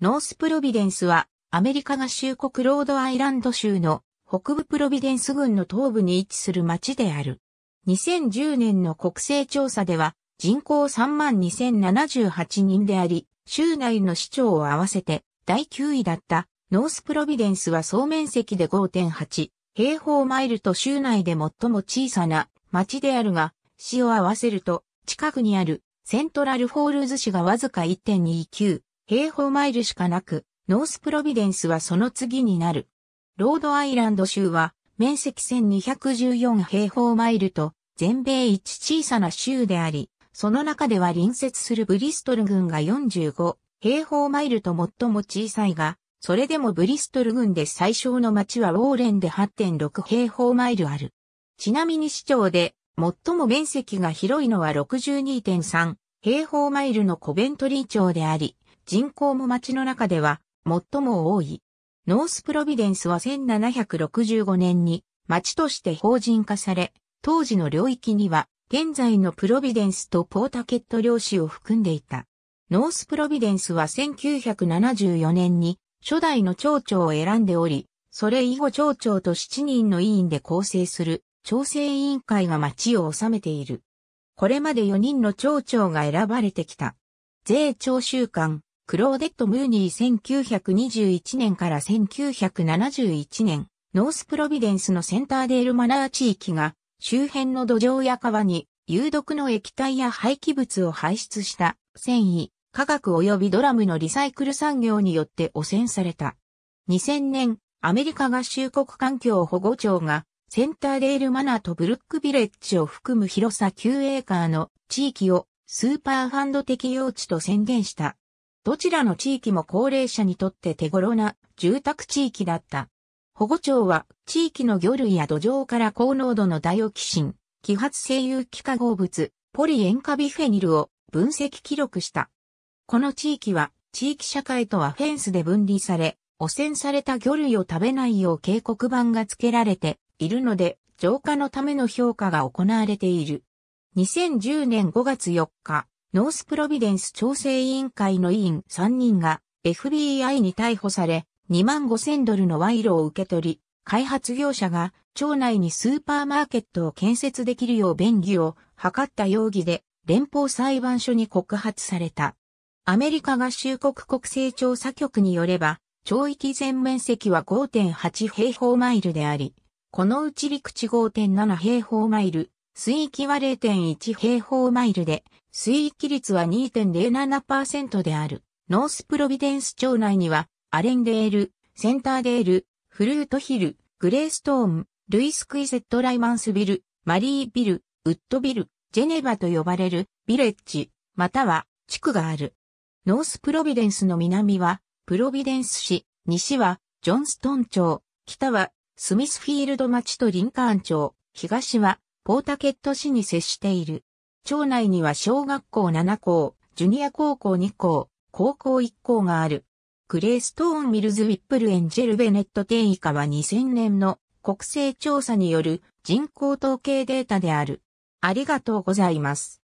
ノースプロビデンスは、アメリカ合衆国ロードアイランド州の北部プロビデンス郡の東部に位置する町である。2010年の国勢調査では、人口32,078人であり、州内の市長を合わせて第9位だったノースプロビデンスは総面積で5.8平方マイルと州内で最も小さな町であるが、市を合わせると近くにあるセントラルフォールズ市がわずか1.29平方マイルしかなく、ノースプロビデンスはその次になる。ロードアイランド州は面積1214平方マイルと全米一小さな州であり、その中では隣接するブリストル郡が45平方マイルと最も小さいが、それでもブリストル郡で最小の町はウォーレンで8.6平方マイルある。ちなみに市長で最も面積が広いのは62.3平方マイルのコベントリー町であり、人口も町の中では最も多い。ノースプロビデンスは1765年に町として法人化され、当時の領域には現在のプロビデンスとポータケット領主を含んでいた。ノースプロビデンスは1974年に初代の町長を選んでおり、それ以後町長と7人の委員で構成する調整委員会が町を治めている。これまで4人の町長が選ばれてきた。税徴収官、クローデット・ムーニー1921年から1971年、ノースプロビデンスのセンターデールマナー地域が、周辺の土壌や川に、有毒の液体や廃棄物を排出した、繊維、化学及びドラムのリサイクル産業によって汚染された。2000年、アメリカ合衆国環境保護庁が、センターデールマナーとブルックビレッジを含む広さ9エーカーの地域をスーパーファンド適用地と宣言した。どちらの地域も高齢者にとって手頃な住宅地域だった。保護庁は地域の魚類や土壌から高濃度のダイオキシン、揮発性有機化合物、ポリ塩化ビフェニルを分析記録した。この地域は地域社会とはフェンスで分離され、汚染された魚類を食べないよう警告板が付けられているので、浄化のための評価が行われている。2010年5月4日、ノースプロビデンス調整委員会の委員3人が FBI に逮捕され、2万5000ドルの賄賂を受け取り、開発業者が町内にスーパーマーケットを建設できるよう便宜を図った容疑で連邦裁判所に告発された。アメリカ合衆国国勢調査局によれば、町域全面積は5.8平方マイルであり、このうち陸地5.7平方マイル、水域は0.1平方マイルで、水域率は2.07%である。ノースプロビデンス町内には、アレンデール、センターデール、フルートヒル、グレーストーン、ルイスクイセットライマンスビル、マリービル、ウッドビル、ジェネバと呼ばれるビレッジ、または地区がある。ノースプロビデンスの南は、プロビデンス市、西は、ジョンストン町、北は、スミスフィールド町とリンカーン町、東は、ポータケット市に接している。町内には小学校7校、ジュニア高校2校、高校1校がある。グレーストーン・ミルズ・ウィップル・エンジェル・ベネット定位下は2000年の国勢調査による人口統計データである。ありがとうございます。